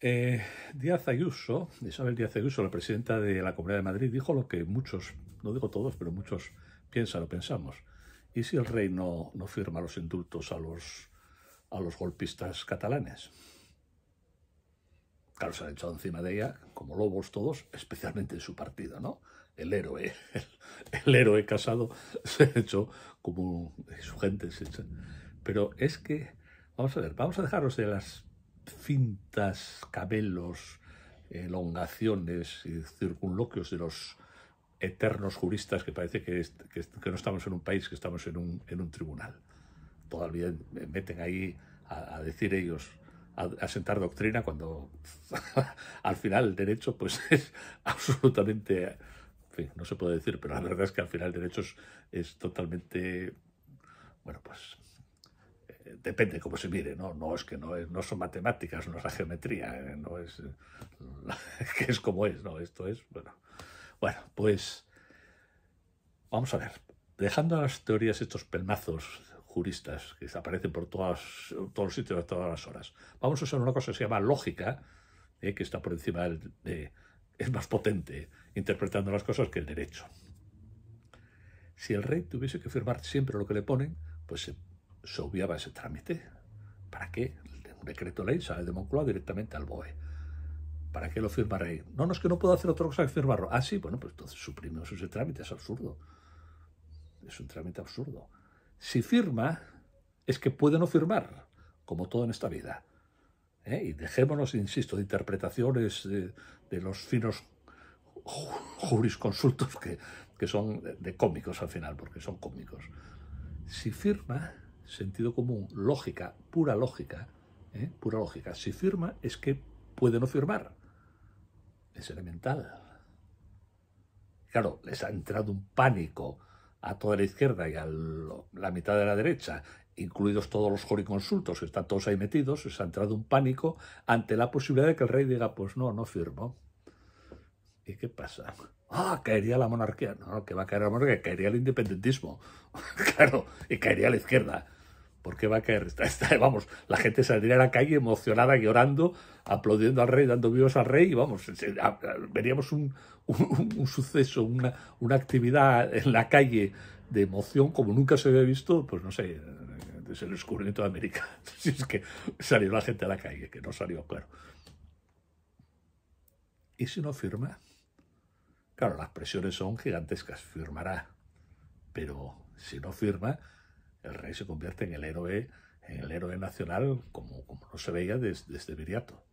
Eh, Díaz Ayuso, Isabel Díaz Ayuso, la presidenta de la Comunidad de Madrid, dijo lo que muchos, no digo todos, pero muchos piensan o pensamos. ¿Y si el rey no, firma los indultos a los, a los golpistas catalanes? Claro, se han echado encima de ella, como lobos todos, especialmente en su partido, ¿no? El héroe, el, héroe casado se ha hecho como su gente Pero es que, vamos a ver, vamos a dejaros de las cintas, cabellos, elongaciones y circunloquios de los eternos juristas que parece que, que, no estamos en un país, que estamos en un, en un tribunal. Todavía meten ahí a, decir ellos, a, sentar doctrina, cuando al final el derecho pues es absolutamente, no se puede decir, pero la verdad es que al final el derecho es totalmente, bueno, pues depende cómo se mire, ¿no? No es que no, no son matemáticas, no es la geometría, ¿eh? no es que es como es, ¿no? Esto es, bueno. Bueno, pues vamos a ver. Dejando las teorías estos pelmazos juristas que aparecen por todas, todos los sitios a todas las horas, vamos a usar una cosa que se llama lógica, ¿eh? que está por encima de... es más potente interpretando las cosas que el derecho. Si el rey tuviese que firmar siempre lo que le ponen, pues se se obviaba ese trámite. ¿Para qué? Un decreto ley sale de Moncloa directamente al BOE. ¿Para qué lo Rey? No, no es que no puedo hacer otra cosa que firmarlo. Ah, sí, bueno, pues entonces suprimimos ese trámite, es absurdo. Es un trámite absurdo. Si firma, es que puede no firmar, como todo en esta vida. ¿Eh? Y dejémonos, insisto, de interpretaciones de, los finos jurisconsultos que, que son de cómicos al final, porque son cómicos. Si firma, sentido común, lógica, pura lógica, ¿eh? pura lógica. Si firma es que puede no firmar. Es elemental. Claro, les ha entrado un pánico a toda la izquierda y a la mitad de la derecha, incluidos todos los joriconsultos que están todos ahí metidos, les ha entrado un pánico ante la posibilidad de que el rey diga, pues no, no firmo. ¿Y qué pasa? Ah, caería la monarquía. No, que va a caer la monarquía, caería el independentismo. claro, y caería la izquierda. ¿Por va a caer? vamos, la gente saldría a la calle emocionada, llorando, aplaudiendo al rey, dando vivos al rey, y vamos, veríamos un, un, suceso, una, una, actividad en la calle de emoción como nunca se había visto, pues no sé, desde el descubrimiento de América. Si es que salió la gente a la calle, que no salió, claro. ¿Y si no firma? Claro, las presiones son gigantescas, firmará, pero si no firma, el rey se convierte en el héroe, en el héroe nacional como, no se veía desde Viriato.